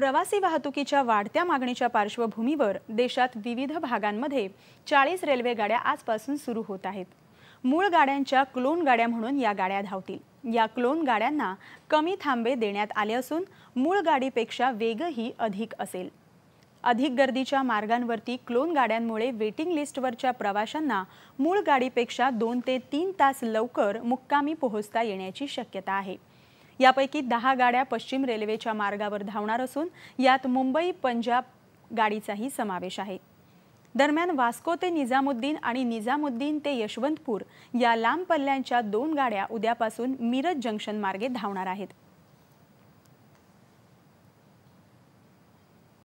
प्रवासी वाहतुकीच्या वाढत्या मागणीच्या पार्श्वभूमीवर देशात विविध भागांमध्ये चाळीस रेल्वे गाड्या आजपासून सुरू होत आहेत मूळ गाड्यांच्या क्लोन गाड्या म्हणून या गाड्या धावतील या क्लोन गाड्यांना कमी थांबे देण्यात आले असून मूळ गाडीपेक्षा वेगही अधिक असेल अधिक गर्दीच्या मार्गांवरती क्लोन गाड्यांमुळे वेटिंग लिस्टवरच्या प्रवाशांना मूळ गाडीपेक्षा दोन ते तीन तास लवकर मुक्कामी पोहोचता येण्याची शक्यता आहे यापैकी दहा गाड्या पश्चिम रेल्वेच्या मार्गावर धावणार असून यात मुंबई पंजाब गाडीचाही समावेश आहे दरम्यान वास्को ते निजामुद्दीन आणि निजामुद्दीन ते यशवंतपूर या लांब पल्ल्यांच्या दोन गाड्या उद्यापासून मिरज जंक्शन मार्गे धावणार आहेत